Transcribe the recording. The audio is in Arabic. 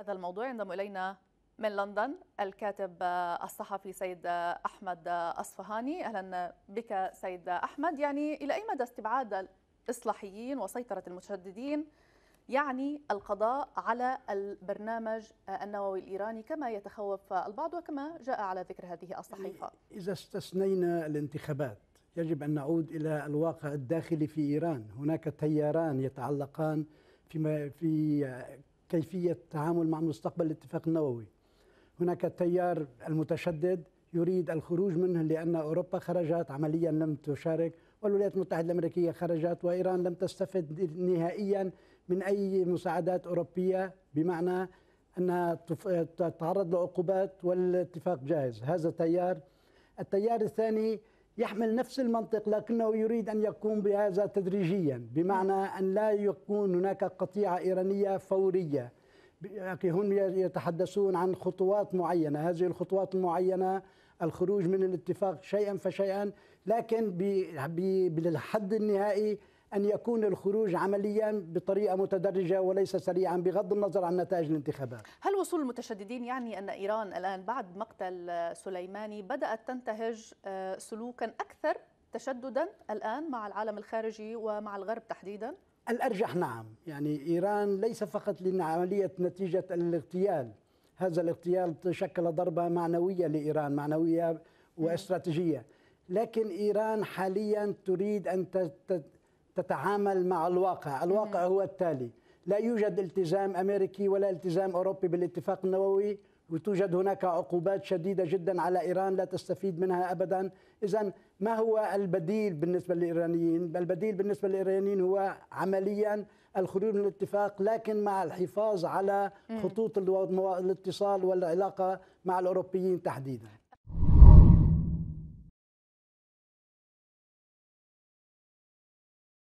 هذا الموضوع ينضم إلينا من لندن الكاتب آه، الصحفي سيد آه، أحمد آه، أصفهاني أهلا بك سيد أحمد يعني إلى أي مدى استبعاد الإصلاحيين وسيطرة المتشددين يعني القضاء على البرنامج النووي الإيراني كما يتخوف البعض وكما جاء على ذكر هذه الصحيفة يعني إذا استثنينا الانتخابات يجب أن نعود إلى الواقع الداخلي في إيران هناك تياران يتعلقان فيما في كيفية التعامل مع مستقبل الاتفاق النووي هناك التيار المتشدد يريد الخروج منه لأن أوروبا خرجت عمليا لم تشارك والولايات المتحدة الأمريكية خرجت وإيران لم تستفد نهائيا من أي مساعدات أوروبية بمعنى أنها تتعرض لعقوبات والاتفاق جاهز هذا التيار التيار الثاني يحمل نفس المنطق لكنه يريد أن يقوم بهذا تدريجيا بمعنى أن لا يكون هناك قطيعة إيرانية فورية هم يتحدثون عن خطوات معينة هذه الخطوات المعينة الخروج من الاتفاق شيئا فشيئا لكن بالحد النهائي أن يكون الخروج عمليا بطريقة متدرجة وليس سريعا بغض النظر عن نتائج الانتخابات هل وصول المتشددين يعني أن إيران الآن بعد مقتل سليماني بدأت تنتهج آه، سلوكا أكثر تشددا الآن مع العالم الخارجي ومع الغرب تحديدا؟ الأرجح نعم يعني إيران ليس فقط لعملية نتيجة الاغتيال هذا الاغتيال شكل ضربة معنوية لإيران معنوية واستراتيجية لكن إيران حاليا تريد أن تتعامل مع الواقع الواقع هو التالي لا يوجد التزام أمريكي ولا التزام أوروبي بالاتفاق النووي وتوجد هناك عقوبات شديدة جدا على إيران لا تستفيد منها أبدا إذا ما هو البديل بالنسبة للإيرانيين البديل بالنسبة للإيرانيين هو عمليا الخروج من الاتفاق لكن مع الحفاظ على خطوط الاتصال والعلاقة مع الأوروبيين تحديدا